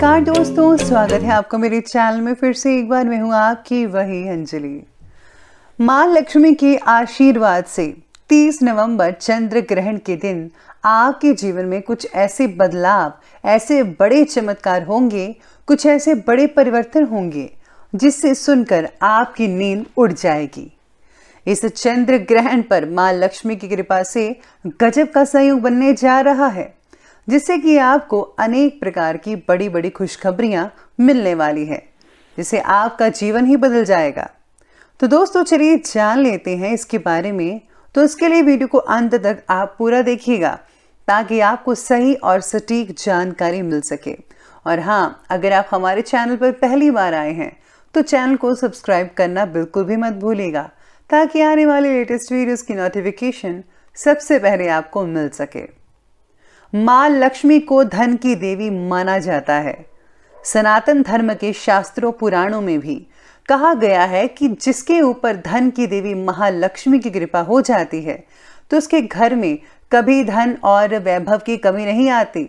नमस्कार दोस्तों स्वागत है आपको मेरे चैनल में फिर से एक बार मैं हूँ आपकी वही अंजलि माँ लक्ष्मी के आशीर्वाद से 30 नवंबर चंद्र ग्रहण के दिन आपके जीवन में कुछ ऐसे बदलाव ऐसे बड़े चमत्कार होंगे कुछ ऐसे बड़े परिवर्तन होंगे जिससे सुनकर आपकी नींद उड़ जाएगी इस चंद्र ग्रहण पर माँ लक्ष्मी की कृपा से गजब का संयोग बनने जा रहा है जिससे कि आपको अनेक प्रकार की बड़ी बड़ी खुशखबरियां मिलने वाली है जिससे आपका जीवन ही बदल जाएगा तो दोस्तों चलिए जान लेते हैं इसके बारे में तो इसके लिए वीडियो को अंत तक आप पूरा देखिएगा ताकि आपको सही और सटीक जानकारी मिल सके और हाँ अगर आप हमारे चैनल पर पहली बार आए हैं तो चैनल को सब्सक्राइब करना बिल्कुल भी मत भूलिएगा ताकि आने वाले लेटेस्ट वीडियोस की नोटिफिकेशन सबसे पहले आपको मिल सके मां लक्ष्मी को धन की देवी माना जाता है सनातन धर्म के शास्त्रों पुराणों में भी कहा गया है कि जिसके ऊपर धन की देवी महालक्ष्मी की कृपा हो जाती है तो उसके घर में कभी धन और वैभव की कमी नहीं आती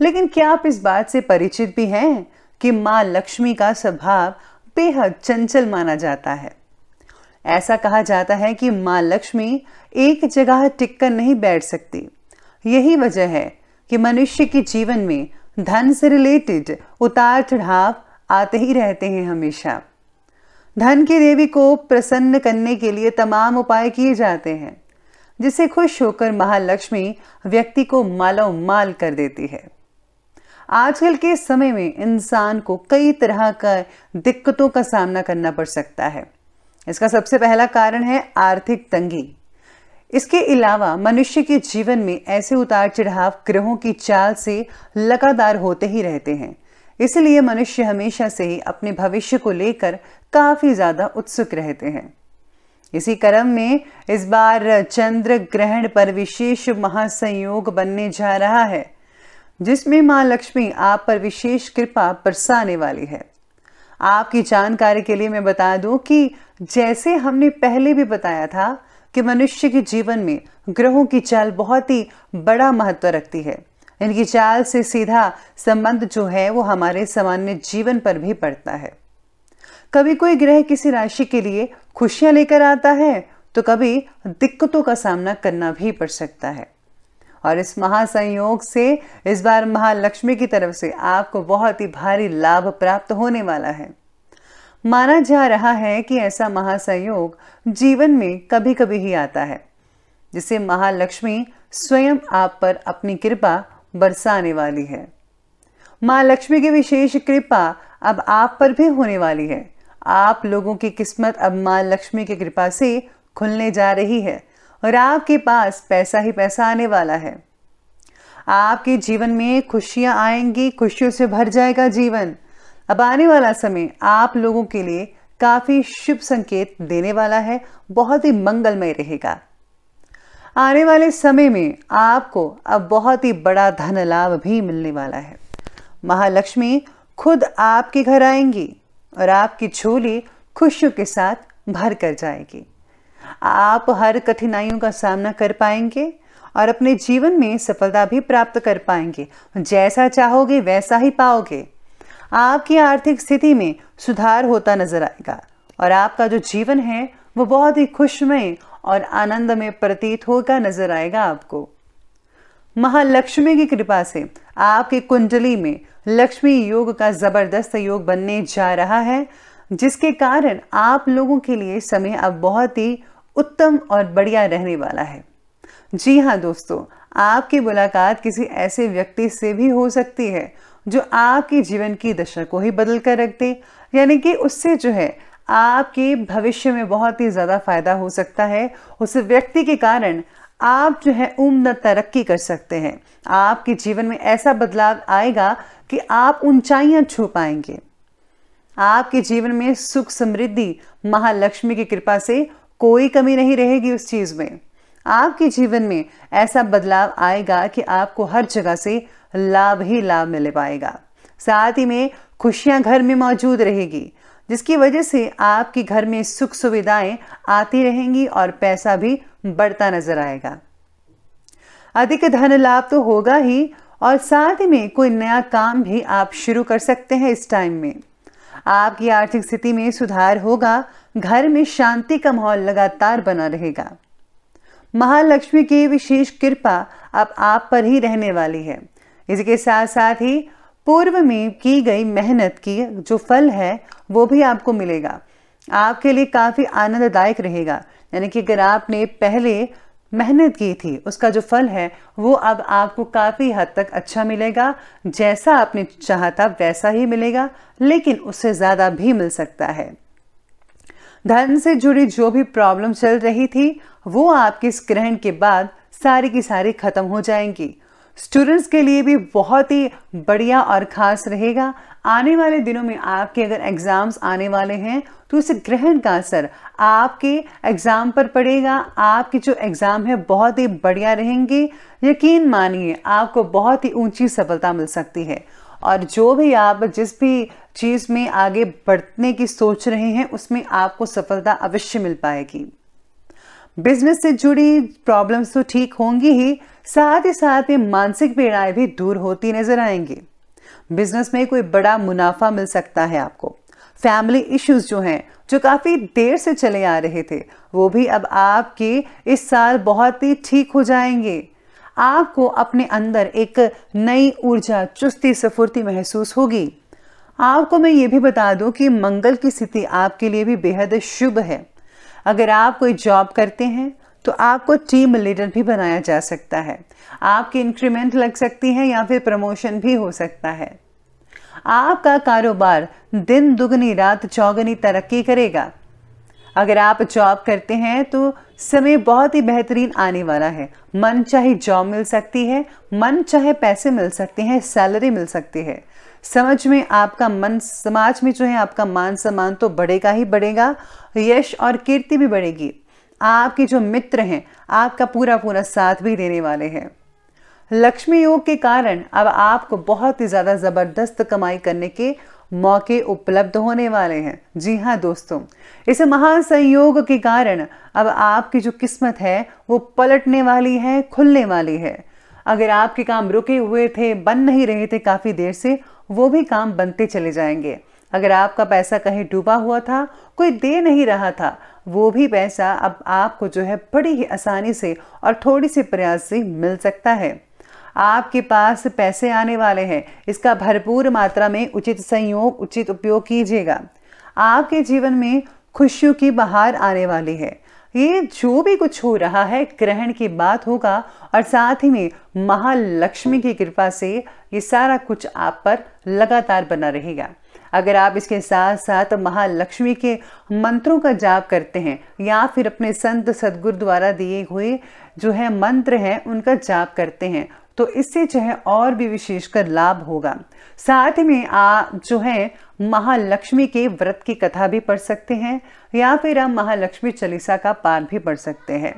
लेकिन क्या आप इस बात से परिचित भी हैं कि मां लक्ष्मी का स्वभाव बेहद चंचल माना जाता है ऐसा कहा जाता है कि मां लक्ष्मी एक जगह टिककर नहीं बैठ सकती यही वजह है कि मनुष्य के जीवन में धन से रिलेटेड उतार चढ़ाव आते ही रहते हैं हमेशा धन की देवी को प्रसन्न करने के लिए तमाम उपाय किए जाते हैं जिसे खुश होकर महालक्ष्मी व्यक्ति को मालो माल कर देती है आजकल के समय में इंसान को कई तरह का दिक्कतों का सामना करना पड़ सकता है इसका सबसे पहला कारण है आर्थिक तंगी इसके अलावा मनुष्य के जीवन में ऐसे उतार चढ़ाव ग्रहों की चाल से लगातार होते ही रहते हैं इसलिए मनुष्य हमेशा से ही अपने भविष्य को लेकर काफ़ी ज़्यादा उत्सुक रहते हैं इसी क्रम में इस बार चंद्र ग्रहण पर विशेष महासंयोग बनने जा रहा है जिसमें मां लक्ष्मी आप पर विशेष कृपा बरसाने वाली है आपकी जानकारी के लिए मैं बता दूं कि जैसे हमने पहले भी बताया था कि मनुष्य के जीवन में ग्रहों की चाल बहुत ही बड़ा महत्व रखती है इनकी चाल से सीधा संबंध जो है वो हमारे सामान्य जीवन पर भी पड़ता है कभी कोई ग्रह किसी राशि के लिए खुशियां लेकर आता है तो कभी दिक्कतों का सामना करना भी पड़ सकता है और इस महासंयोग से इस बार महालक्ष्मी की तरफ से आपको बहुत ही भारी लाभ प्राप्त होने वाला है माना जा रहा है कि ऐसा महासंयोग जीवन में कभी कभी ही आता है जिसे महालक्ष्मी स्वयं आप पर अपनी कृपा बरसाने वाली है माँ लक्ष्मी की विशेष कृपा अब आप पर भी होने वाली है आप लोगों की किस्मत अब माँ लक्ष्मी की कृपा से खुलने जा रही है और आपके पास पैसा ही पैसा आने वाला है आपके जीवन में खुशियां आएंगी खुशियों से भर जाएगा जीवन अब आने वाला समय आप लोगों के लिए काफी शुभ संकेत देने वाला है बहुत ही मंगलमय रहेगा आने वाले समय में आपको अब बहुत ही बड़ा धन लाभ भी मिलने वाला है महालक्ष्मी खुद आपके घर आएंगी और आपकी झोली खुशियों के साथ भर कर जाएगी आप हर कठिनाइयों का सामना कर पाएंगे और अपने जीवन में सफलता भी प्राप्त कर पाएंगे जैसा चाहोगे वैसा ही पाओगे आपकी आर्थिक स्थिति में सुधार होता नजर आएगा और आपका जो जीवन है वो बहुत ही खुशमय और आनंद में प्रतीत होगा नजर आएगा आपको महालक्ष्मी की कृपा से आपकी कुंडली में लक्ष्मी योग का जबरदस्त योग बनने जा रहा है जिसके कारण आप लोगों के लिए समय अब बहुत ही उत्तम और बढ़िया रहने वाला है जी हाँ दोस्तों आपकी मुलाकात किसी ऐसे व्यक्ति से भी हो सकती है जो आपके जीवन की दशा को ही बदल कर रख दे यानी कि उससे जो है आपके भविष्य में बहुत ही ज़्यादा फायदा हो सकता है उस व्यक्ति के कारण आप जो है उम्र तरक्की कर सकते हैं आपके जीवन में ऐसा बदलाव आएगा कि आप ऊंचाइयां छू पाएंगे आपके जीवन में सुख समृद्धि महालक्ष्मी की कृपा से कोई कमी नहीं रहेगी उस चीज़ में आपके जीवन में ऐसा बदलाव आएगा कि आपको हर जगह से लाभ ही लाभ मिल पाएगा साथ ही में खुशियां घर में मौजूद रहेगी जिसकी वजह से आपके घर में सुख सुविधाएं आती रहेंगी और पैसा भी बढ़ता नजर आएगा अधिक धन लाभ तो होगा ही और साथ ही में कोई नया काम भी आप शुरू कर सकते हैं इस टाइम में आपकी आर्थिक स्थिति में सुधार होगा घर में शांति का माहौल लगातार बना रहेगा महालक्ष्मी की विशेष कृपा अब आप पर ही रहने वाली है इसके साथ साथ ही पूर्व में की गई मेहनत की जो फल है वो भी आपको मिलेगा आपके लिए काफ़ी आनंददायक रहेगा यानी कि अगर आपने पहले मेहनत की थी उसका जो फल है वो अब आपको काफ़ी हद तक अच्छा मिलेगा जैसा आपने चाहा था वैसा ही मिलेगा लेकिन उससे ज़्यादा भी मिल सकता है धन से जुड़ी जो भी प्रॉब्लम चल रही थी वो आपके इस ग्रहण के बाद सारी की सारी खत्म हो जाएंगी स्टूडेंट्स के लिए भी बहुत ही बढ़िया और ख़ास रहेगा आने वाले दिनों में आपके अगर एग्ज़ाम्स आने वाले हैं तो इस ग्रहण का असर आपके एग्ज़ाम पर पड़ेगा आपके जो एग्ज़ाम है बहुत ही बढ़िया रहेंगे यकीन मानिए आपको बहुत ही ऊंची सफलता मिल सकती है और जो भी आप जिस भी चीज़ में आगे बढ़ने की सोच रहे हैं उसमें आपको सफलता अवश्य मिल पाएगी बिजनेस से जुड़ी प्रॉब्लम्स तो ठीक होंगी ही साथ ही साथ में मानसिक पीड़ाएं भी दूर होती नजर आएंगी बिजनेस में कोई बड़ा मुनाफा मिल सकता है आपको फैमिली इश्यूज जो हैं जो काफ़ी देर से चले आ रहे थे वो भी अब आपके इस साल बहुत ही ठीक हो जाएंगे आपको अपने अंदर एक नई ऊर्जा चुस्ती सफुर्ती महसूस होगी आपको मैं ये भी बता दूं कि मंगल की स्थिति आपके लिए भी बेहद शुभ है अगर आप कोई जॉब करते हैं तो आपको टीम लीडर भी बनाया जा सकता है आपकी इंक्रीमेंट लग सकती है या फिर प्रमोशन भी हो सकता है आपका कारोबार दिन दुगनी रात चौगनी तरक्की करेगा अगर आप जॉब करते हैं तो समय बहुत ही बेहतरीन आने वाला है मन चाहे जॉब मिल सकती है मन चाहे पैसे मिल सकते हैं सैलरी मिल सकती है समझ में आपका मन समाज में जो है आपका मान सम्मान तो बढ़ेगा ही बढ़ेगा यश और कीर्ति भी बढ़ेगी आपके जो मित्र हैं आपका पूरा पूरा साथ भी देने वाले हैं लक्ष्मी योग के कारण अब आपको बहुत ही ज़्यादा ज़बरदस्त कमाई करने के मौके उपलब्ध होने वाले हैं जी हाँ दोस्तों इस महासंयोग के कारण अब आपकी जो किस्मत है वो पलटने वाली है खुलने वाली है अगर आपके काम रुके हुए थे बन नहीं रहे थे काफ़ी देर से वो भी काम बनते चले जाएंगे अगर आपका पैसा कहीं डूबा हुआ था कोई दे नहीं रहा था वो भी पैसा अब आपको जो है बड़ी ही आसानी से और थोड़ी सी प्रयास से मिल सकता है आपके पास पैसे आने वाले हैं इसका भरपूर मात्रा में उचित संयोग उचित उपयोग कीजिएगा आपके जीवन में खुशियों की बहार आने वाली है ये जो भी कुछ हो रहा है ग्रहण की बात होगा और साथ ही में महालक्ष्मी की कृपा से ये सारा कुछ आप पर लगातार बना रहेगा अगर आप इसके साथ साथ महालक्ष्मी के मंत्रों का जाप करते हैं या फिर अपने संत सदगुरु द्वारा दिए हुए जो है मंत्र हैं उनका जाप करते हैं तो इससे जो है और भी विशेषकर लाभ होगा साथ में आ जो है महालक्ष्मी के व्रत की कथा भी पढ़ सकते हैं या फिर आप महालक्ष्मी चालीसा का पाठ भी पढ़ सकते हैं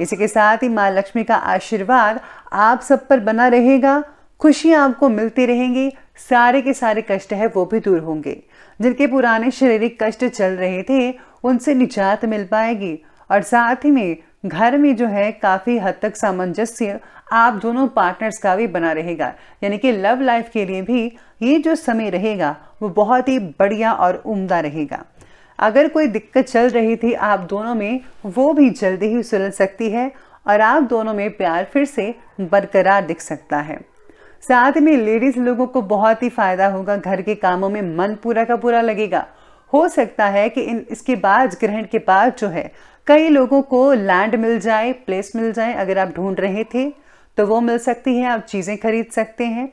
इसी के साथ ही माँ लक्ष्मी का आशीर्वाद आप सब पर बना रहेगा खुशियाँ आपको मिलती रहेंगी सारे के सारे कष्ट है वो भी दूर होंगे जिनके पुराने शारीरिक कष्ट चल रहे थे उनसे निजात मिल पाएगी और साथ ही में घर में जो है काफ़ी हद तक सामंजस्य आप दोनों पार्टनर्स का भी बना रहेगा यानी कि लव लाइफ के लिए भी ये जो समय रहेगा वो बहुत ही बढ़िया और उम्दा रहेगा अगर कोई दिक्कत चल रही थी आप दोनों में वो भी जल्दी ही सुलझ सकती है और आप दोनों में प्यार फिर से बरकरार दिख सकता है साथ में लेडीज लोगों को बहुत ही फायदा होगा घर के कामों में मन पूरा का पूरा लगेगा हो सकता है कि इन इसके बाद ग्रहण के बाद जो है कई लोगों को लैंड मिल जाए प्लेस मिल जाए अगर आप ढूंढ रहे थे तो वो मिल सकती है आप चीज़ें खरीद सकते हैं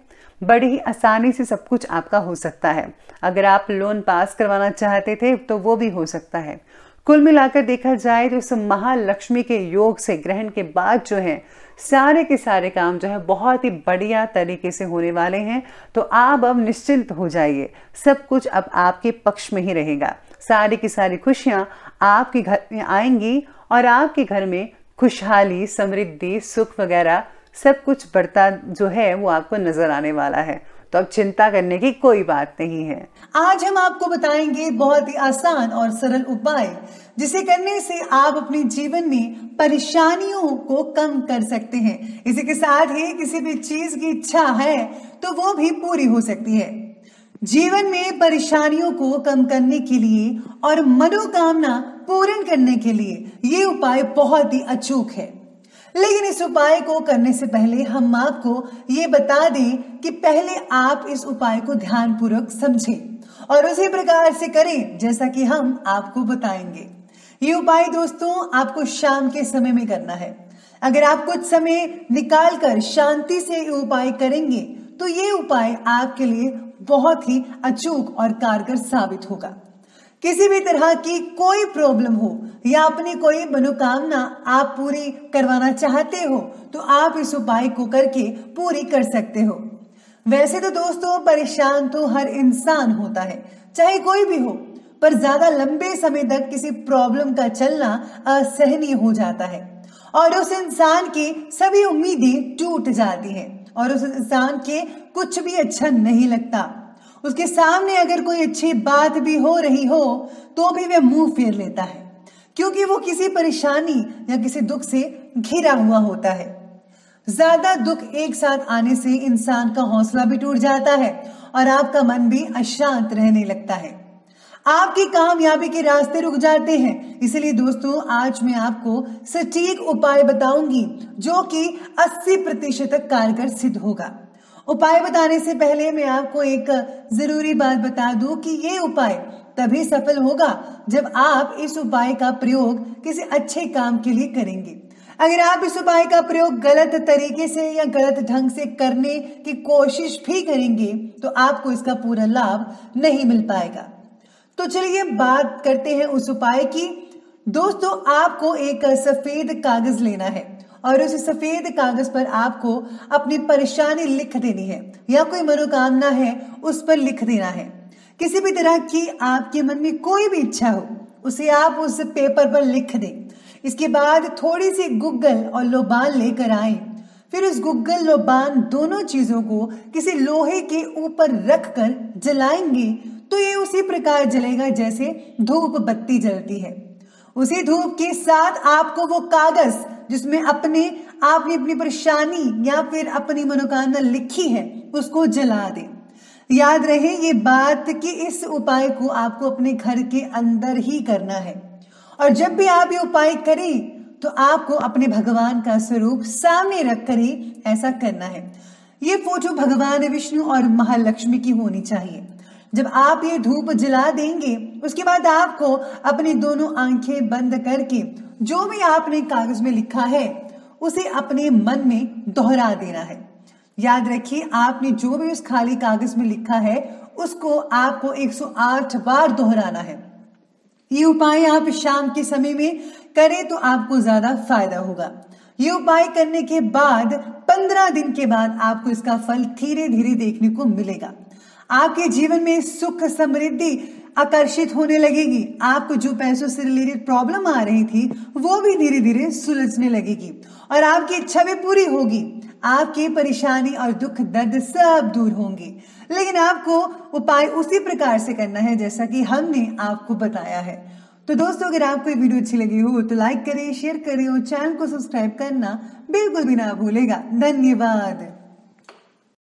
बड़ी ही आसानी से सब कुछ आपका हो सकता है अगर आप लोन पास करवाना चाहते थे तो वो भी हो सकता है कुल मिलाकर देखा जाए तो इस महालक्ष्मी के योग से ग्रहण के बाद जो है सारे के सारे काम जो है बहुत ही बढ़िया तरीके से होने वाले हैं तो आप अब निश्चिंत हो जाइए सब कुछ अब आपके पक्ष में ही रहेगा सारी की सारी खुशियाँ आपके घर में आएंगी और आपके घर में खुशहाली समृद्धि सुख वगैरह सब कुछ बढ़ता जो है वो आपको नजर आने वाला है तो अब चिंता करने की कोई बात नहीं है आज हम आपको बताएंगे बहुत ही आसान और सरल उपाय जिसे करने से आप अपने जीवन में परेशानियों को कम कर सकते हैं इसी के साथ ही किसी भी चीज की इच्छा है तो वो भी पूरी हो सकती है जीवन में परेशानियों को कम करने के लिए और मनोकामना पूर्ण करने के लिए ये उपाय बहुत ही अचूक है लेकिन इस उपाय को करने से पहले हम आपको ये बता दें कि पहले आप इस उपाय को ध्यानपूर्वक समझें और उसी प्रकार से करें जैसा कि हम आपको बताएंगे ये उपाय दोस्तों आपको शाम के समय में करना है अगर आप कुछ समय निकालकर शांति से ये उपाय करेंगे तो ये उपाय आपके लिए बहुत ही अचूक और कारगर साबित होगा किसी भी तरह की कोई प्रॉब्लम हो या अपनी कोई मनोकामना आप पूरी करवाना चाहते हो तो आप इस उपाय को करके पूरी कर सकते हो वैसे तो दोस्तों परेशान तो हर इंसान होता है चाहे कोई भी हो पर ज्यादा लंबे समय तक किसी प्रॉब्लम का चलना असहनीय हो जाता है और उस इंसान की सभी उम्मीदें टूट जाती हैं और उस इंसान के कुछ भी अच्छा नहीं लगता उसके सामने अगर कोई अच्छी बात भी हो रही हो तो भी वह मुंह फेर लेता है क्योंकि वो किसी परेशानी या किसी दुख से घिरा हुआ होता है ज्यादा दुख एक साथ आने से इंसान का हौसला भी टूट जाता है और आपका मन भी अशांत रहने लगता है आपकी कामयाबी के रास्ते रुक जाते हैं इसलिए दोस्तों आज मैं आपको सटीक उपाय बताऊंगी जो कि 80 प्रतिशत तक कारगर सिद्ध होगा उपाय बताने से पहले मैं आपको एक जरूरी बात बता दूं कि ये उपाय तभी सफल होगा जब आप इस उपाय का प्रयोग किसी अच्छे काम के लिए करेंगे अगर आप इस उपाय का प्रयोग गलत तरीके से या गलत ढंग से करने की कोशिश भी करेंगे तो आपको इसका पूरा लाभ नहीं मिल पाएगा तो चलिए बात करते हैं उस उपाय की दोस्तों आपको एक सफेद कागज लेना है और उस सफेद कागज पर आपको अपनी परेशानी लिख देनी है या कोई मनोकामना है उस पर लिख देना है किसी भी तरह की आपके मन में कोई भी इच्छा हो उसे आप उस पेपर पर लिख दें इसके बाद थोड़ी सी गुग्गल और लोबान लेकर आए फिर उस गुग्गल लोबान दोनों चीजों को किसी लोहे के ऊपर रख कर जलाएंगे तो ये उसी प्रकार जलेगा जैसे धूप बत्ती जलती है उसी धूप के साथ आपको वो कागज जिसमें अपने आपने अपनी परेशानी या फिर अपनी मनोकामना लिखी है उसको जला दे याद रहे ये बात कि इस उपाय को आपको अपने घर के अंदर ही करना है और जब भी आप ये उपाय करें तो आपको अपने भगवान का स्वरूप सामने रख कर ही ऐसा करना है ये फोटो भगवान विष्णु और महालक्ष्मी की होनी चाहिए जब आप ये धूप जला देंगे उसके बाद आपको अपनी दोनों आंखें बंद करके जो भी आपने कागज में लिखा है उसे अपने मन में दोहरा देना है याद रखिए आपने जो भी उस खाली कागज में लिखा है उसको आपको 108 बार दोहराना है ये उपाय आप शाम के समय में करें तो आपको ज्यादा फायदा होगा ये उपाय करने के बाद 15 दिन के बाद आपको इसका फल धीरे धीरे देखने को मिलेगा आपके जीवन में सुख समृद्धि आकर्षित होने लगेगी आपको जो पैसों से रिलेटेड प्रॉब्लम आ रही थी वो भी धीरे धीरे सुलझने लगेगी और आपकी इच्छा भी पूरी होगी आपकी परेशानी और दुख दर्द सब दूर होंगे लेकिन आपको उपाय उसी प्रकार से करना है जैसा कि हमने आपको बताया है तो दोस्तों अगर आपको ये वीडियो अच्छी लगी हो तो लाइक करें शेयर करें और चैनल को सब्सक्राइब करना बिल्कुल भी ना भूलेगा धन्यवाद